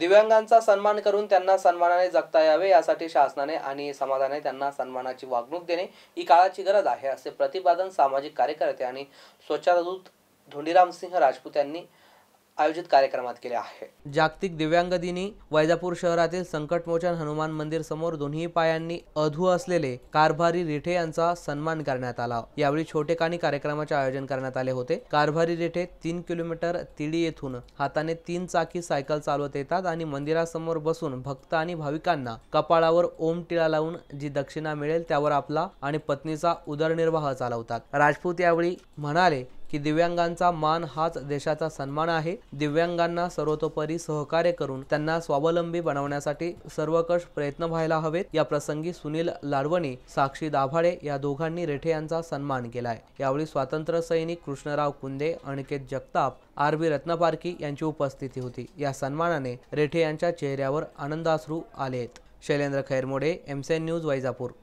दिव्यांगांचा सन्मान करून त्यांना सन्मानाने जगता यावे यासाठी शासनाने आणि समाजाने त्यांना सन्मानाची वागणूक देणे ही काळाची गरज आहे असे प्रतिपादन सामाजिक कार्यकर्ते आणि स्वच्छतादूत धोंडीराम सिंह राजपूत यांनी आयोजित कार्यक्रमात केले आहे जागतिक दिव्यांग दिनी वैजापूर शहरातील संकटमोचन हनुमान मंदिर समोर दोन्ही पायांनी अधू असलेले कारभारी रेठे यांचा सन्मान करण्यात आला यावेळी काणी कार्यक्रमाचे आयोजन करण्यात आले होते कारभारी रेठे तीन किलोमीटर तिडी येथून हाताने तीन चाकी सायकल चालवत येतात आणि मंदिरासमोर बसून भक्त आणि भाविकांना कपाळावर ओम टिळा लावून जी दक्षिणा मिळेल त्यावर आपला आणि पत्नीचा उदरनिर्वाह चालवतात राजपूत यावेळी म्हणाले की दिव्यांगांचा मान हाच देशाचा सन्मान आहे दिव्यांगांना सर्वतोपरी सहकार्य करून त्यांना स्वावलंबी बनवण्यासाठी सर्वकष प्रयत्न व्हायला हवेत या प्रसंगी सुनील लाडवणे साक्षी दाभाडे या दोघांनी रेठे यांचा सन्मान केलाय यावेळी स्वातंत्र्य सैनिक कृष्णराव कुंदे अनिकेत जगताप आर बी रत्नपारकी यांची उपस्थिती होती या सन्मानाने रेठे यांच्या चेहऱ्यावर आनंदाश्रू आले आहेत शैलेंद्र खैरमोडे एमसेन न्यूज वैजापूर